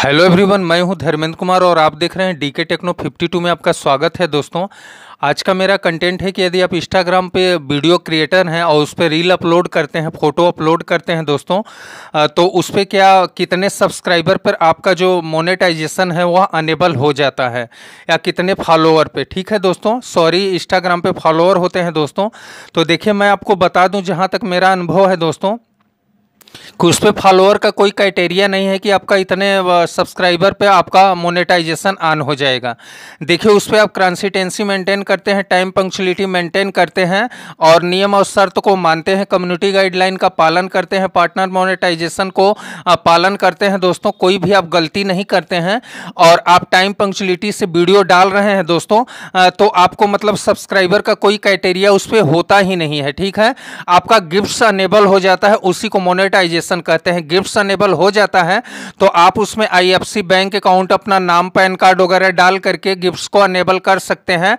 hello everyone मैं हूं धर्मेंद्र कुमार और आप देख रहे हैं डीके टेक्नो 52 में आपका स्वागत है दोस्तों आज का मेरा कंटेंट है कि यदि आप इंस्टाग्राम पे वीडियो क्रिएटर हैं और उस पर रील अपलोड करते हैं फ़ोटो अपलोड करते हैं दोस्तों तो उस पर क्या कितने सब्सक्राइबर पर आपका जो मोनेटाइजेशन है वह अनेबल हो जाता है या कितने फॉलोअर पे ठीक है दोस्तों सॉरी इंस्टाग्राम पे फॉलोअर होते हैं दोस्तों तो देखिए मैं आपको बता दूँ जहाँ तक मेरा अनुभव है दोस्तों उस पर फॉलोअर का कोई क्राइटेरिया नहीं है कि आपका इतने सब्सक्राइबर पे आपका मोनेटाइजेशन ऑन हो जाएगा देखिए उस पर आप कंसिस्टेंसी मेंटेन करते हैं टाइम पंक्चुअलिटी मेंटेन करते हैं और नियम और शर्त को मानते हैं कम्युनिटी गाइडलाइन का पालन करते हैं पार्टनर मोनेटाइजेशन को पालन करते हैं दोस्तों कोई भी आप गलती नहीं करते हैं और आप टाइम पंक्चुअलिटी से वीडियो डाल रहे हैं दोस्तों तो आपको मतलब सब्सक्राइबर का कोई क्राइटेरिया उस पर होता ही नहीं है ठीक है आपका गिफ्ट अनेबल हो जाता है उसी को मोनेटाइज डिजिटाइजेशन कहते हैं गिफ्ट अनेबल हो जाता है तो आप उसमें आईएफसी बैंक अकाउंट अपना नाम पैन कार्ड वगैरह डाल करके गिफ्ट को अनेबल कर सकते हैं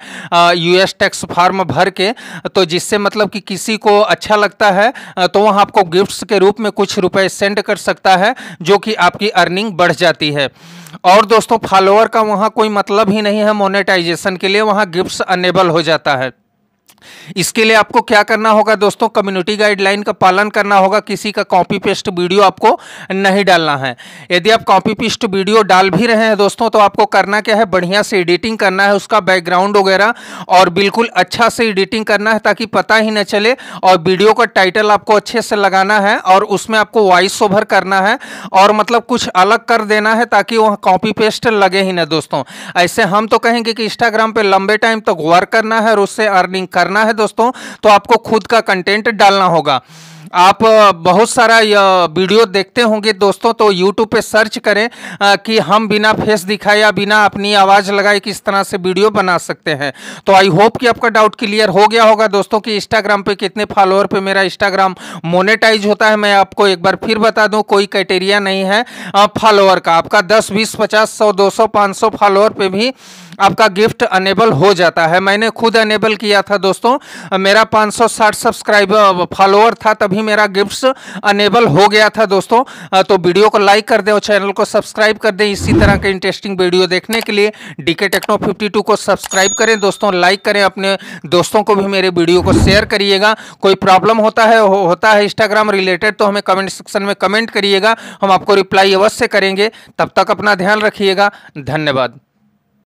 यूएस टैक्स फॉर्म भर के तो जिससे मतलब कि किसी को अच्छा लगता है तो वह आपको गिफ्ट्स के रूप में कुछ रुपए सेंड कर सकता है जो कि आपकी अर्निंग बढ़ जाती है और दोस्तों फॉलोअर का वहाँ कोई मतलब ही नहीं है मोनेटाइजेशन के लिए वहाँ गिफ्ट्स अनेबल हो जाता है इसके लिए आपको क्या करना होगा दोस्तों कम्युनिटी गाइडलाइन का पालन करना होगा किसी का कॉपी पेस्ट वीडियो आपको नहीं डालना है यदि आप कॉपी पेस्ट वीडियो डाल भी रहे हैं दोस्तों तो आपको करना क्या है बढ़िया से एडिटिंग करना है उसका बैकग्राउंड वगैरह और बिल्कुल अच्छा से एडिटिंग करना है ताकि पता ही ना चले और वीडियो का टाइटल आपको अच्छे से लगाना है और उसमें आपको वॉइस ओवर करना है और मतलब कुछ अलग कर देना है ताकि वह कॉपी पेस्ट लगे ही ना दोस्तों ऐसे हम तो कहेंगे कि इंस्टाग्राम पर लंबे टाइम तक वर्क करना है और उससे अर्निंग कर करना है दोस्तों तो आपको खुद का कंटेंट डालना होगा आप बहुत सारा वीडियो देखते होंगे दोस्तों तो यूट्यूब पे सर्च करें कि हम बिना फेस दिखाए या बिना अपनी आवाज़ लगाए किस तरह से वीडियो बना सकते हैं तो आई होप कि आपका डाउट क्लियर हो गया होगा दोस्तों कि इंस्टाग्राम पे कितने फॉलोअर पे मेरा इंस्टाग्राम मोनेटाइज होता है मैं आपको एक बार फिर बता दूं कोई क्राइटेरिया नहीं है फॉलोअर का आपका दस बीस पचास सौ दो सौ पाँच सौ फॉलोअर पे भी आपका गिफ्ट अनेबल हो जाता है मैंने खुद अनेबल किया था दोस्तों मेरा साठ सब्सक्राइबर फॉलोअर था तभी ही मेरा गिफ्ट्स अनेबल हो गया था दोस्तों तो वीडियो को लाइक कर दें और चैनल को सब्सक्राइब कर दें इसी तरह के इंटरेस्टिंग वीडियो देखने के लिए डीके टेक्नो 52 को सब्सक्राइब करें दोस्तों लाइक करें अपने दोस्तों को भी मेरे वीडियो को शेयर करिएगा कोई प्रॉब्लम होता है हो, होता है इंस्टाग्राम रिलेटेड तो हमें कमेंट सेक्शन में कमेंट करिएगा हम आपको रिप्लाई अवश्य करेंगे तब तक अपना ध्यान रखिएगा धन्यवाद